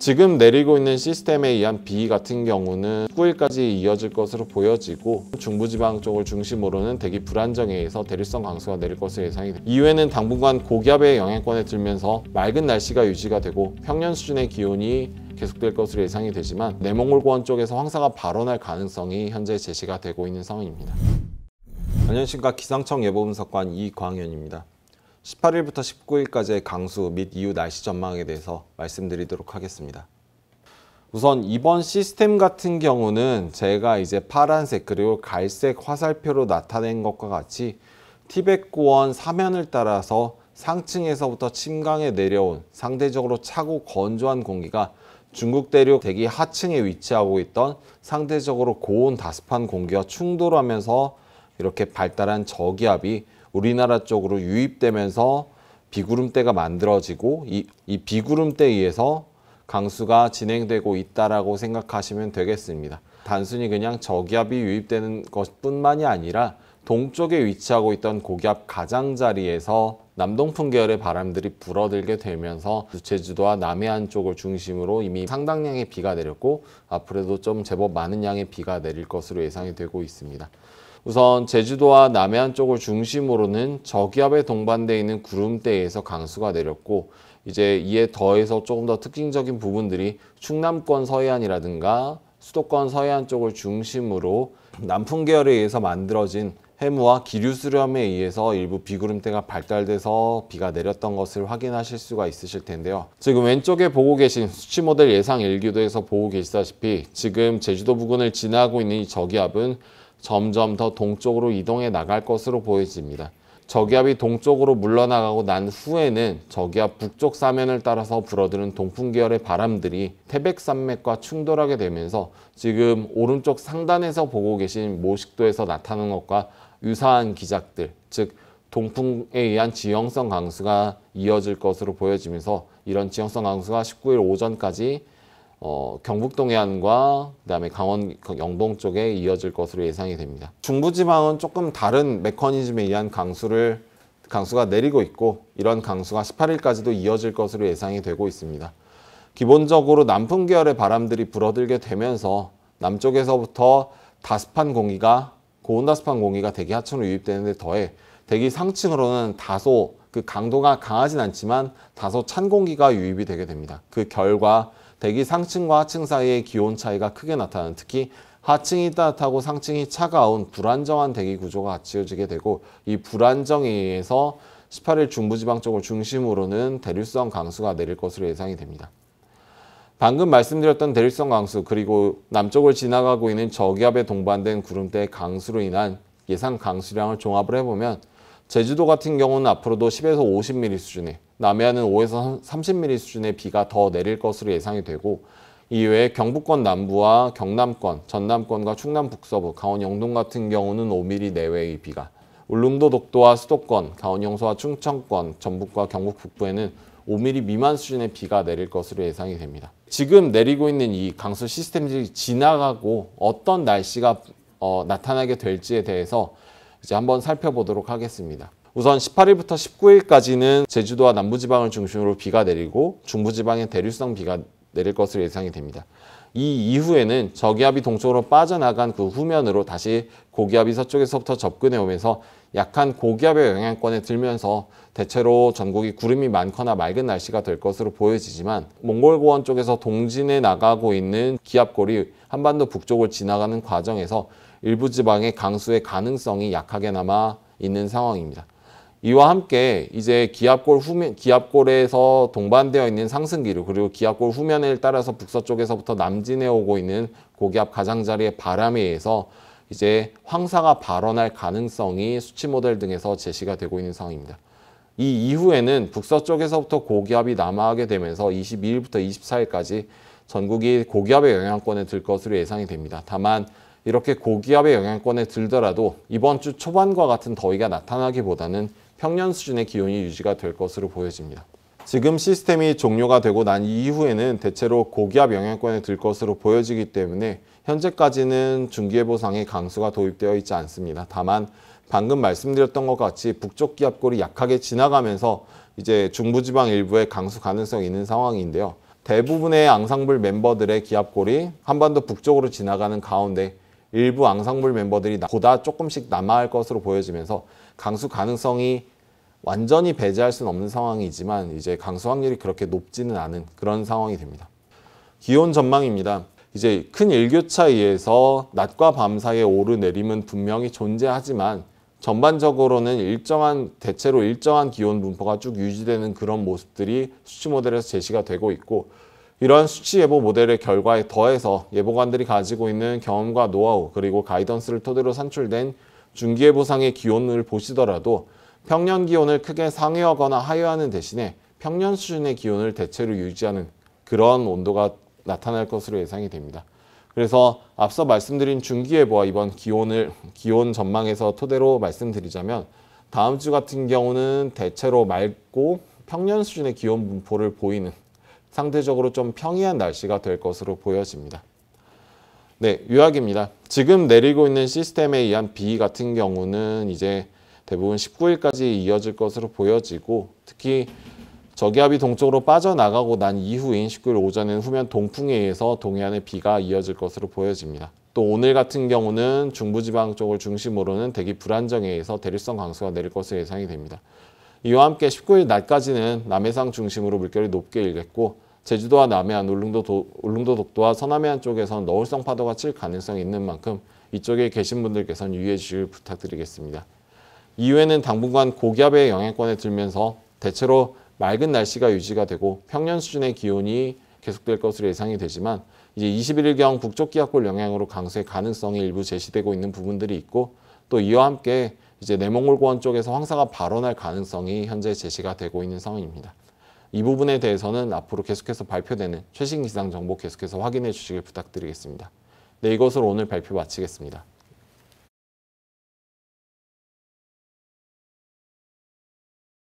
지금 내리고 있는 시스템에 의한 비 같은 경우는 19일까지 이어질 것으로 보여지고 중부지방 쪽을 중심으로는 대기 불안정에 의해서 대류성 강수가 내릴 것으로 예상이 됩니다. 이후에는 당분간 고기압의 영향권에 들면서 맑은 날씨가 유지가 되고 평년 수준의 기온이 계속될 것으로 예상이 되지만 내몽골고원 쪽에서 황사가 발원할 가능성이 현재 제시가 되고 있는 상황입니다. 안녕하십니까 기상청 예보분석관 이광현입니다. 18일부터 19일까지의 강수 및 이후 날씨 전망에 대해서 말씀드리도록 하겠습니다. 우선 이번 시스템 같은 경우는 제가 이제 파란색 그리고 갈색 화살표로 나타낸 것과 같이 티벳고원 사면을 따라서 상층에서부터 침강에 내려온 상대적으로 차고 건조한 공기가 중국 대륙 대기 하층에 위치하고 있던 상대적으로 고온 다습한 공기와 충돌하면서 이렇게 발달한 저기압이 우리나라 쪽으로 유입되면서 비구름대가 만들어지고 이, 이 비구름대에 의해서 강수가 진행되고 있다라고 생각하시면 되겠습니다. 단순히 그냥 저기압이 유입되는 것뿐만이 아니라 동쪽에 위치하고 있던 고기압 가장자리에서 남동풍 계열의 바람들이 불어들게 되면서 제주도와 남해안 쪽을 중심으로 이미 상당량의 비가 내렸고 앞으로도 좀 제법 많은 양의 비가 내릴 것으로 예상이 되고 있습니다. 우선 제주도와 남해안 쪽을 중심으로는 저기압에 동반돼 있는 구름대에서 강수가 내렸고 이제 이에 더해서 조금 더 특징적인 부분들이 충남권 서해안이라든가 수도권 서해안 쪽을 중심으로 남풍 계열에 의해서 만들어진 해무와 기류 수렴에 의해서 일부 비구름대가 발달돼서 비가 내렸던 것을 확인하실 수가 있으실 텐데요. 지금 왼쪽에 보고 계신 수치 모델 예상 일기도에서 보고 계시다시피 지금 제주도 부근을 지나고 있는 이 저기압은 점점 더 동쪽으로 이동해 나갈 것으로 보여집니다. 저기압이 동쪽으로 물러나가고 난 후에는 저기압 북쪽 사면을 따라서 불어드는 동풍 계열의 바람들이 태백 산맥과 충돌하게 되면서 지금 오른쪽 상단에서 보고 계신 모식도에서 나타난 것과 유사한 기작들, 즉 동풍에 의한 지형성 강수가 이어질 것으로 보여지면서 이런 지형성 강수가 19일 오전까지 어, 경북 동해안과 그다음에 강원 그 영동 쪽에 이어질 것으로 예상이 됩니다. 중부지방은 조금 다른 메커니즘에 의한 강수를 강수가 내리고 있고 이런 강수가 18일까지도 이어질 것으로 예상이 되고 있습니다. 기본적으로 남풍 계열의 바람들이 불어들게 되면서 남쪽에서부터 다습한 공기가 고온다습한 공기가 대기 하층으로 유입되는데 더해 대기 상층으로는 다소 그 강도가 강하진 않지만 다소 찬 공기가 유입이 되게 됩니다. 그 결과 대기 상층과 하층 사이의 기온 차이가 크게 나타나는 특히 하층이 따뜻하고 상층이 차가운 불안정한 대기 구조가 갖추어지게 되고 이 불안정에 의해서 18일 중부지방 쪽을 중심으로는 대류성 강수가 내릴 것으로 예상이 됩니다. 방금 말씀드렸던 대륙성 강수 그리고 남쪽을 지나가고 있는 저기압에 동반된 구름대 강수로 인한 예상 강수량을 종합을 해보면 제주도 같은 경우는 앞으로도 10에서 50mm 수준의 남해안은 5에서 30mm 수준의 비가 더 내릴 것으로 예상이 되고 이외에 경북권 남부와 경남권, 전남권과 충남 북서부, 강원 영동 같은 경우는 5mm 내외의 비가, 울릉도 독도와 수도권, 강원 영서와 충청권, 전북과 경북 북부에는 5mm 미만 수준의 비가 내릴 것으로 예상이 됩니다. 지금 내리고 있는 이 강수 시스템이 지나가고 어떤 날씨가 어, 나타나게 될지에 대해서 이제 한번 살펴보도록 하겠습니다. 우선 18일부터 19일까지는 제주도와 남부지방을 중심으로 비가 내리고 중부지방에 대류성 비가 내릴 것으로 예상이 됩니다. 이 이후에는 저기압이 동쪽으로 빠져나간 그 후면으로 다시 고기압이 서쪽에서부터 접근해 오면서 약한 고기압의 영향권에 들면서 대체로 전국이 구름이 많거나 맑은 날씨가 될 것으로 보여지지만 몽골고원 쪽에서 동진해 나가고 있는 기압골이 한반도 북쪽을 지나가는 과정에서 일부 지방의 강수의 가능성이 약하게나마 있는 상황입니다. 이와 함께 이제 기압골 후면 기압골에서 동반되어 있는 상승기류 그리고 기압골 후면을 따라서 북서쪽에서부터 남진해 오고 있는 고기압 가장자리의 바람에 의해서 이제 황사가 발원할 가능성이 수치 모델 등에서 제시가 되고 있는 상황입니다. 이 이후에는 북서쪽에서부터 고기압이 남하하게 되면서 22일부터 24일까지 전국이 고기압의 영향권에 들 것으로 예상이 됩니다. 다만 이렇게 고기압의 영향권에 들더라도 이번 주 초반과 같은 더위가 나타나기보다는 평년 수준의 기온이 유지가 될 것으로 보여집니다. 지금 시스템이 종료가 되고 난 이후에는 대체로 고기압 영향권에 들 것으로 보여지기 때문에 현재까지는 중기예보상의 강수가 도입되어 있지 않습니다. 다만 방금 말씀드렸던 것 같이 북쪽 기압골이 약하게 지나가면서 이제 중부지방 일부에 강수 가능성이 있는 상황인데요. 대부분의 앙상블 멤버들의 기압골이 한반도 북쪽으로 지나가는 가운데 일부 앙상블 멤버들이 보다 조금씩 남아할 것으로 보여지면서 강수 가능성이 완전히 배제할 수는 없는 상황이지만 이제 강수 확률이 그렇게 높지는 않은 그런 상황이 됩니다. 기온 전망입니다. 이제 큰 일교차에 의해서 낮과 밤 사이의 오르내림은 분명히 존재하지만 전반적으로는 일정한 대체로 일정한 기온 분포가 쭉 유지되는 그런 모습들이 수치 모델에서 제시가 되고 있고 이러한 수치 예보 모델의 결과에 더해서 예보관들이 가지고 있는 경험과 노하우 그리고 가이던스를 토대로 산출된 중기예 보상의 기온을 보시더라도 평년 기온을 크게 상회하거나 하회하는 대신에 평년 수준의 기온을 대체로 유지하는 그런 온도가 나타날 것으로 예상이 됩니다. 그래서 앞서 말씀드린 중기예보와 이번 기온을 기온 전망에서 토대로 말씀드리자면 다음 주 같은 경우는 대체로 맑고 평년 수준의 기온 분포를 보이는 상대적으로 좀 평이한 날씨가 될 것으로 보여집니다. 네, 유학입니다. 지금 내리고 있는 시스템에 의한 비 같은 경우는 이제 대부분 19일까지 이어질 것으로 보여지고 특히 저기압이 동쪽으로 빠져나가고 난 이후인 19일 오전에는 후면 동풍에 의해서 동해안에 비가 이어질 것으로 보여집니다. 또 오늘 같은 경우는 중부지방 쪽을 중심으로는 대기 불안정에 의해서 대류성 강수가 내릴 것으로 예상이 됩니다. 이와 함께 19일 낮까지는 남해상 중심으로 물결이 높게 일겠고 제주도와 남해안, 울릉도, 도, 울릉도 독도와 서남해안 쪽에선 너울성 파도가 칠 가능성이 있는 만큼 이쪽에 계신 분들께서는 유의해 주시길 부탁드리겠습니다. 이후에는 당분간 고기압의 영향권에 들면서 대체로 맑은 날씨가 유지가 되고 평년 수준의 기온이 계속될 것으로 예상이 되지만 이제 21일경 북쪽 기압골 영향으로 강수의 가능성이 일부 제시되고 있는 부분들이 있고 또 이와 함께 이제 내몽골 고원 쪽에서 황사가 발원할 가능성이 현재 제시가 되고 있는 상황입니다. 이 부분에 대해서는 앞으로 계속해서 발표되는 최신 기상 정보 계속해서 확인해 주시길 부탁드리겠습니다. 네, 이것으로 오늘 발표 마치겠습니다.